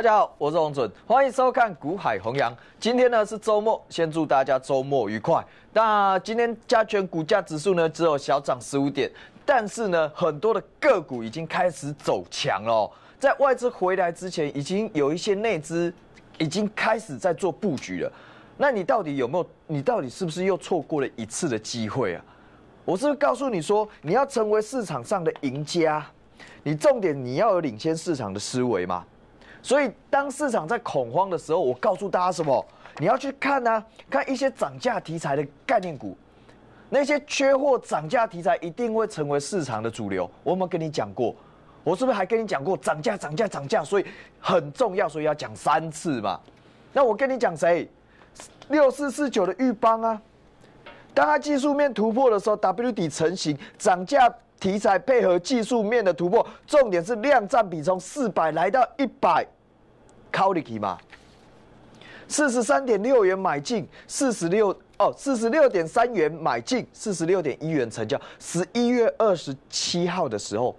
大家好，我是王准，欢迎收看《股海弘扬》。今天呢是周末，先祝大家周末愉快。那今天加权股价指数呢只有小涨十五点，但是呢，很多的个股已经开始走强了。在外资回来之前，已经有一些内资已经开始在做布局了。那你到底有没有？你到底是不是又错过了一次的机会啊？我是告诉你说，你要成为市场上的赢家，你重点你要有领先市场的思维嘛。所以，当市场在恐慌的时候，我告诉大家什么？你要去看呢，看一些涨价题材的概念股，那些缺货涨价题材一定会成为市场的主流。我有有跟你讲过，我是不是还跟你讲过涨价、涨价、涨价？所以很重要，所以要讲三次嘛。那我跟你讲谁？六四四九的玉邦啊，当它技术面突破的时候，W 底成型，涨价。题材配合技术面的突破，重点是量占比从四百来到一百 q u a l i k y 嘛，四十三点六元买进，四十六哦，四十六点三元买进，四十六点一元成交。十一月二十七号的时候，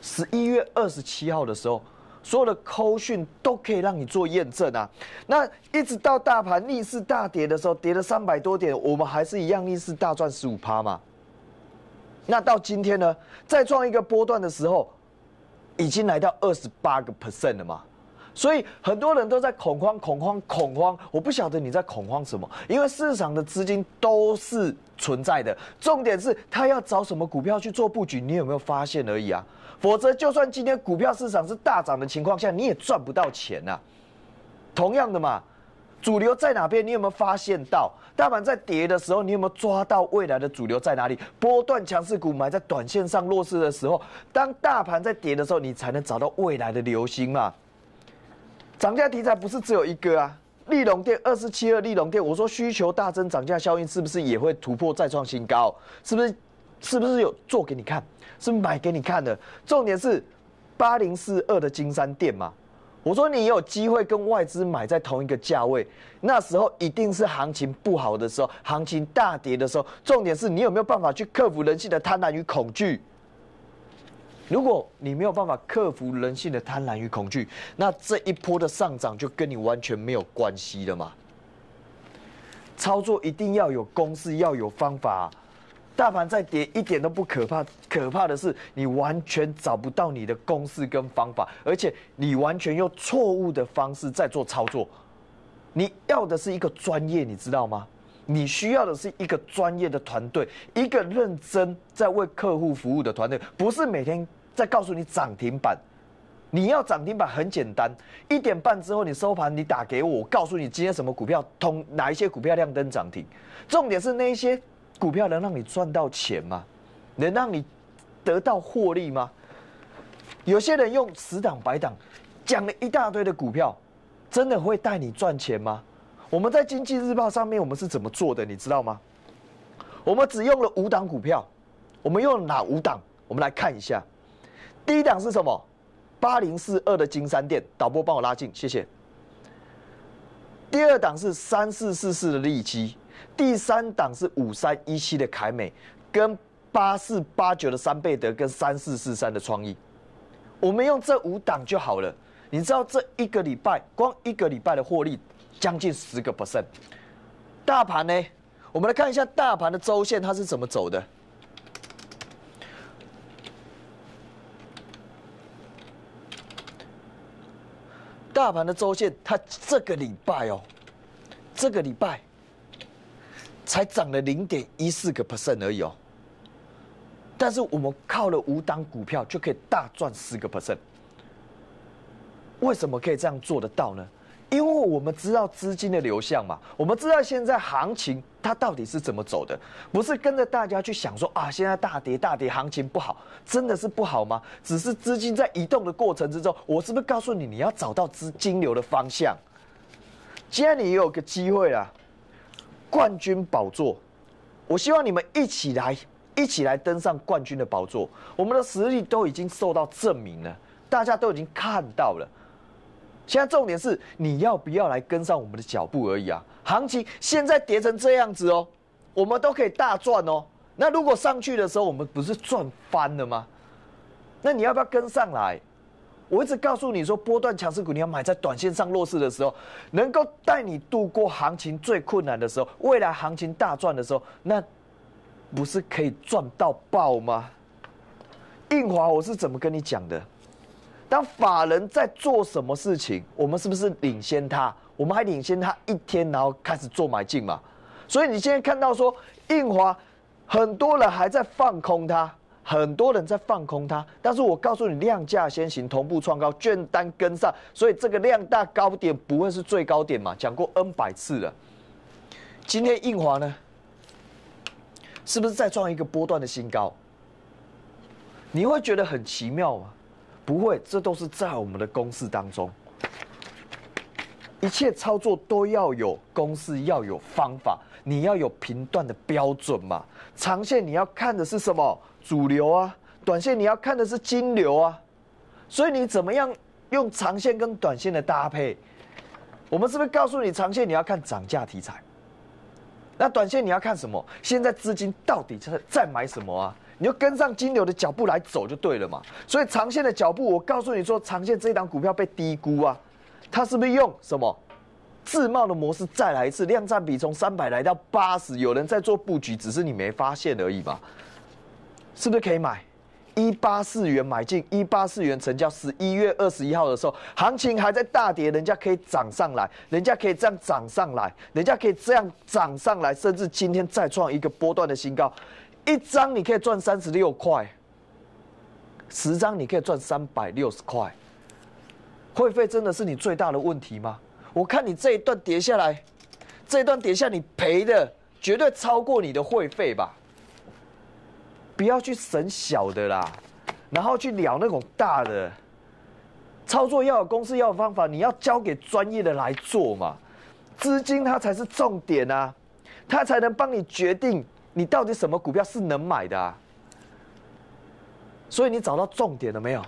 十一月二十七号的时候，所有的扣讯都可以让你做验证啊。那一直到大盘逆势大跌的时候，跌了三百多点，我们还是一样逆势大赚十五趴嘛？那到今天呢？再创一个波段的时候，已经来到二十八个 percent 了嘛。所以很多人都在恐慌、恐慌、恐慌。我不晓得你在恐慌什么，因为市场的资金都是存在的。重点是他要找什么股票去做布局，你有没有发现而已啊？否则就算今天股票市场是大涨的情况下，你也赚不到钱呐。同样的嘛，主流在哪边，你有没有发现到？大盘在跌的时候，你有没有抓到未来的主流在哪里？波段强势股买在短线上弱势的时候，当大盘在跌的时候，你才能找到未来的流星嘛。涨价题材不是只有一个啊，利隆店二十七二，利隆店，我说需求大增，涨价效应是不是也会突破再创新高？是不是，是不是有做给你看？是买给你看的？重点是八零四二的金山店嘛？我说你有机会跟外资买在同一个价位，那时候一定是行情不好的时候，行情大跌的时候。重点是你有没有办法去克服人性的贪婪与恐惧？如果你没有办法克服人性的贪婪与恐惧，那这一波的上涨就跟你完全没有关系了嘛。操作一定要有公式，要有方法。大盘再跌一点都不可怕，可怕的是你完全找不到你的公式跟方法，而且你完全用错误的方式在做操作。你要的是一个专业，你知道吗？你需要的是一个专业的团队，一个认真在为客户服务的团队，不是每天在告诉你涨停板。你要涨停板很简单，一点半之后你收盘，你打给我，我告诉你今天什么股票通哪一些股票亮灯涨停。重点是那一些。股票能让你赚到钱吗？能让你得到获利吗？有些人用十档、百档讲了一大堆的股票，真的会带你赚钱吗？我们在经济日报上面我们是怎么做的，你知道吗？我们只用了五档股票，我们用哪五档？我们来看一下，第一档是什么？八零四二的金山店，导播帮我拉近，谢谢。第二档是三四四四的利基。第三档是五三一七的凯美，跟八四八九的三倍德，跟三四四三的创意，我们用这五档就好了。你知道这一个礼拜，光一个礼拜的获利将近十个 percent。大盘呢，我们来看一下大盘的周线它是怎么走的。大盘的周线，它这个礼拜哦，这个礼拜。才涨了零点一四个 percent 而已哦，但是我们靠了五档股票就可以大赚十个 percent，为什么可以这样做得到呢？因为我们知道资金的流向嘛，我们知道现在行情它到底是怎么走的，不是跟着大家去想说啊，现在大跌大跌行情不好，真的是不好吗？只是资金在移动的过程之中，我是不是告诉你你要找到资金流的方向？既然你也有个机会了。冠军宝座，我希望你们一起来，一起来登上冠军的宝座。我们的实力都已经受到证明了，大家都已经看到了。现在重点是你要不要来跟上我们的脚步而已啊！行情现在跌成这样子哦，我们都可以大赚哦。那如果上去的时候，我们不是赚翻了吗？那你要不要跟上来？我一直告诉你说，波段强势股你要买在短线上弱势的时候，能够带你度过行情最困难的时候，未来行情大赚的时候，那不是可以赚到爆吗？印华，我是怎么跟你讲的？当法人在做什么事情，我们是不是领先他？我们还领先他一天，然后开始做买进嘛？所以你现在看到说，印华很多人还在放空它。很多人在放空它，但是我告诉你，量价先行，同步创高，券单跟上，所以这个量大高点不会是最高点嘛？讲过 N 百次了。今天印华呢，是不是在创一个波段的新高？你会觉得很奇妙吗？不会，这都是在我们的公式当中。一切操作都要有公式，要有方法。你要有频段的标准嘛？长线你要看的是什么？主流啊。短线你要看的是金流啊。所以你怎么样用长线跟短线的搭配？我们是不是告诉你长线你要看涨价题材？那短线你要看什么？现在资金到底在在买什么啊？你就跟上金流的脚步来走就对了嘛。所以长线的脚步，我告诉你说，长线这一档股票被低估啊。它是不是用什么自贸的模式再来一次量占比从三百来到八十？有人在做布局，只是你没发现而已吧？是不是可以买一八四元买进，一八四元成交。十一月二十一号的时候，行情还在大跌，人家可以涨上来，人家可以这样涨上来，人家可以这样涨上来，甚至今天再创一个波段的新高。一张你可以赚三十六块，十张你可以赚三百六十块。会费真的是你最大的问题吗？我看你这一段跌下来，这一段跌下，你赔的绝对超过你的会费吧。不要去省小的啦，然后去聊那种大的。操作要有公式，要有方法，你要交给专业的来做嘛。资金它才是重点啊，它才能帮你决定你到底什么股票是能买的。所以你找到重点了没有？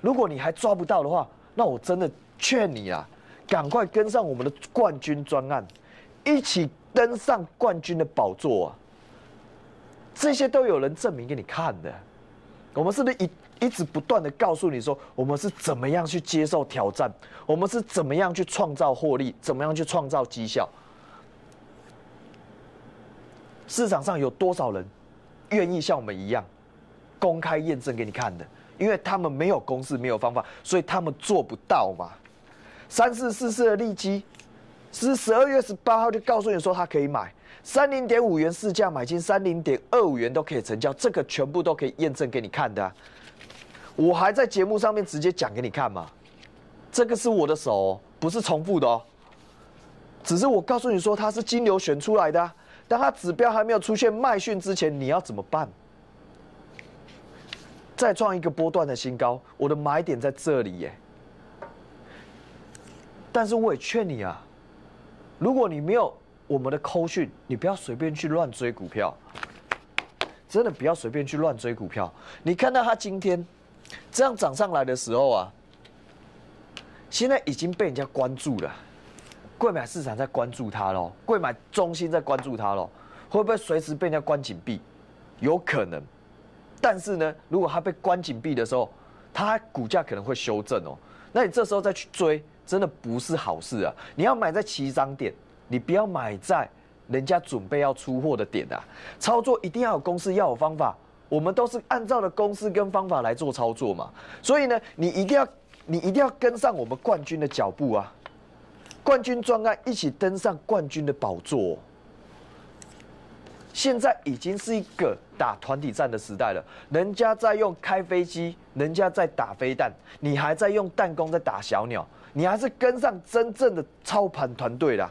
如果你还抓不到的话，那我真的劝你啊，赶快跟上我们的冠军专案，一起登上冠军的宝座啊！这些都有人证明给你看的。我们是不是一一直不断的告诉你说，我们是怎么样去接受挑战，我们是怎么样去创造获利，怎么样去创造绩效？市场上有多少人愿意像我们一样公开验证给你看的？因为他们没有公式，没有方法，所以他们做不到嘛。三四四四的利基，是十二月十八号就告诉你说他可以买三零点五元市价买进，三零点二五元都可以成交，这个全部都可以验证给你看的。我还在节目上面直接讲给你看嘛。这个是我的手，不是重复的哦。只是我告诉你说它是金牛选出来的，当它指标还没有出现卖讯之前，你要怎么办？再创一个波段的新高，我的买点在这里耶。但是我也劝你啊，如果你没有我们的抠讯，你不要随便去乱追股票。真的不要随便去乱追股票。你看到它今天这样涨上来的时候啊，现在已经被人家关注了，贵买市场在关注它了，贵买中心在关注它了，会不会随时被人家关紧闭？有可能。但是呢，如果它被关紧闭的时候，它股价可能会修正哦。那你这时候再去追，真的不是好事啊！你要买在起涨点，你不要买在人家准备要出货的点啊。操作一定要有公式，要有方法。我们都是按照的公式跟方法来做操作嘛。所以呢，你一定要，你一定要跟上我们冠军的脚步啊！冠军专案，一起登上冠军的宝座。现在已经是一个打团体战的时代了，人家在用开飞机，人家在打飞弹，你还在用弹弓在打小鸟，你还是跟上真正的操盘团队啦。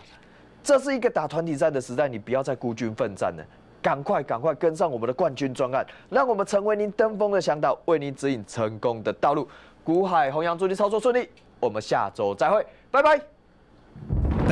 这是一个打团体战的时代，你不要再孤军奋战了，赶快赶快跟上我们的冠军专案，让我们成为您登峰的向导，为您指引成功的道路。古海弘扬祝您操作顺利，我们下周再会，拜拜。